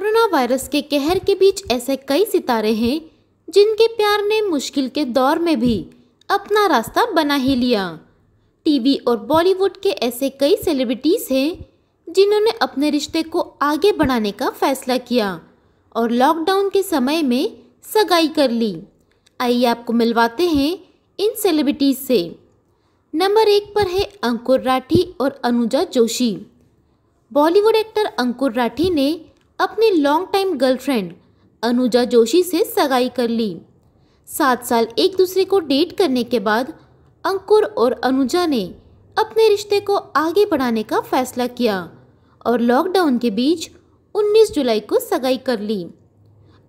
corona virus के कहर के बीच ऐसे कई सितारे हैं जिनके प्यार ने मुश्किल के दौर में भी अपना रास्ता बना ही लिया टीवी और बॉलीवुड के ऐसे कई सेलिब्रिटीज़ हैं जिन्होंने अपने रिश्ते को आगे बढ़ाने का फैसला किया और लॉकडाउन के समय में सगाई कर ली आइए आपको मिलवाते हैं इन सेलिब्रिटीज़ से नंबर एक पर है अंकुर राठी और अनुजा जोशी बॉलीवुड एक्टर अंकुर राठी ने अपने long time girlfriend Anuja Joshi से सगाई कर ली सात साल एक दूसरे को डेट करने के बाद अंकुर और अनुजा ने अपने रिश्ते को आगे बढ़ाने का फैसला किया और लॉकडाउन के बीच 19 जुलाई को सगाई कर ली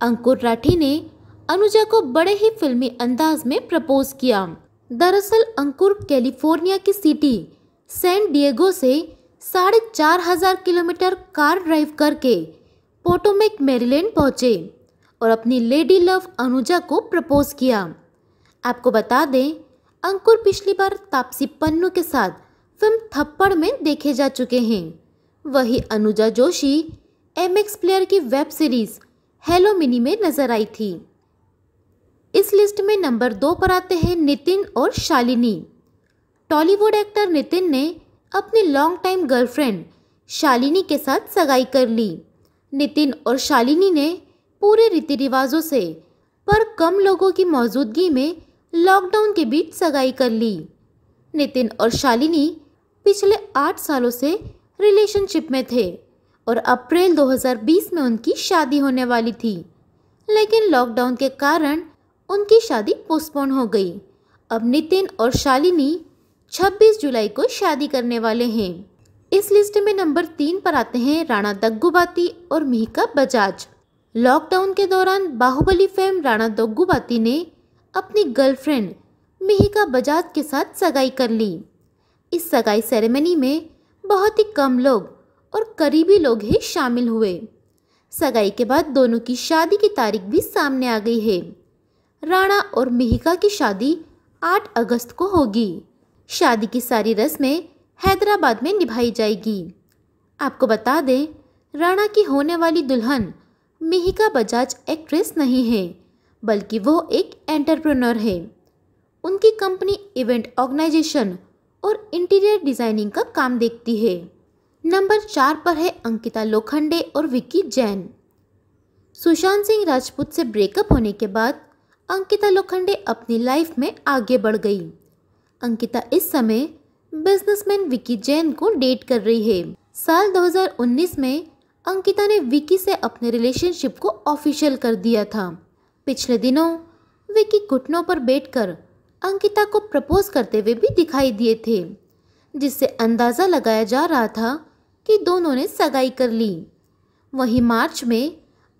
अंकुर राठी ने अनुजा को बड़े ही फिल्मी अंदाज में प्रपोज किया दरअसल अंकुर कैलिफोर्निया की सिटी सैन डिएगो से साढ़े चार हजार किलोमीटर कार ड्राइव करके पोटोमेक मेरीलैंड पहुंचे और अपनी लेडी लव अनुजा को प्रपोज किया आपको बता दें अंकुर पिछली बार तापसी पन्नू के साथ फिल्म थप्पड़ में देखे जा चुके हैं वही Anuja Joshi M X player की वेब सीरीज हेलो मिनी में नजर आई थी इस लिस्ट में नंबर दो पर आते हैं नितिन और शालिनी टॉलीवुड एक्टर नितिन ने अपनी लॉन्ग टाइम गर्लफ्रेंड शालिनी के साथ सगाई कर ली नितिन और शालिनी ने पूरे रीति रिवाजों से पर कम लोगों की मौजूदगी में लॉकडाउन के बीच सगाई कर ली नितिन और शालिनी पिछले आठ सालों से रिलेशनशिप में थे और अप्रैल 2020 में उनकी शादी होने वाली थी लेकिन लॉकडाउन के कारण उनकी शादी पोस्टपोन हो गई अब नितिन और शालिनी 26 जुलाई को शादी करने वाले हैं इस लिस्ट में नंबर तीन पर आते हैं राणा दग्गुबाती और मिहिका बजाज लॉकडाउन के दौरान बाहुबली फैम राणा दग्गुबाती ने अपनी गर्लफ्रेंड मिहिका बजाज के साथ सगाई कर ली इस सगाई सेरेमनी में बहुत ही कम लोग और करीबी लोग ही शामिल हुए सगाई के बाद दोनों की शादी की तारीख भी सामने आ गई है राणा और मिहिका की शादी 8 अगस्त को होगी शादी की सारी रस्में हैदराबाद में निभाई जाएगी आपको बता दें राणा की होने वाली दुल्हन मिहिका बजाज एक्ट्रेस नहीं है बल्कि वो एक एंटरप्रेन्योर है उनकी कंपनी इवेंट ऑर्गेनाइजेशन और इंटीरियर डिज़ाइनिंग का काम देखती है नंबर चार पर है अंकिता लोखंडे और विक्की जैन सुशांत सिंह राजपूत से ब्रेकअप होने के बाद अंकिता लोखंडे अपनी लाइफ में आगे बढ़ गई अंकिता इस समय बिजनेसमैन विकी जैन को डेट कर रही है साल 2019 में अंकिता ने विकी से अपने रिलेशनशिप को ऑफिशियल कर दिया था पिछले दिनों विकी घुटनों पर बैठकर अंकिता को प्रपोज करते हुए भी दिखाई दिए थे जिससे अंदाज़ा लगाया जा रहा था कि दोनों ने सगाई कर ली वहीं मार्च में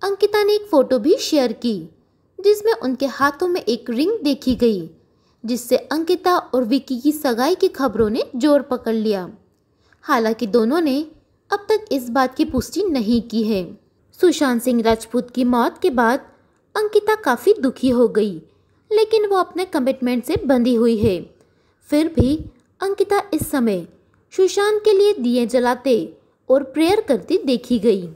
अंकिता ने एक फ़ोटो भी शेयर की जिसमें उनके हाथों में एक रिंग देखी गई जिससे अंकिता और विकी की सगाई की खबरों ने जोर पकड़ लिया हालांकि दोनों ने अब तक इस बात की पुष्टि नहीं की है सुशांत सिंह राजपूत की मौत के बाद अंकिता काफ़ी दुखी हो गई लेकिन वो अपने कमिटमेंट से बंधी हुई है फिर भी अंकिता इस समय सुशांत के लिए दिए जलाते और प्रेयर करती देखी गई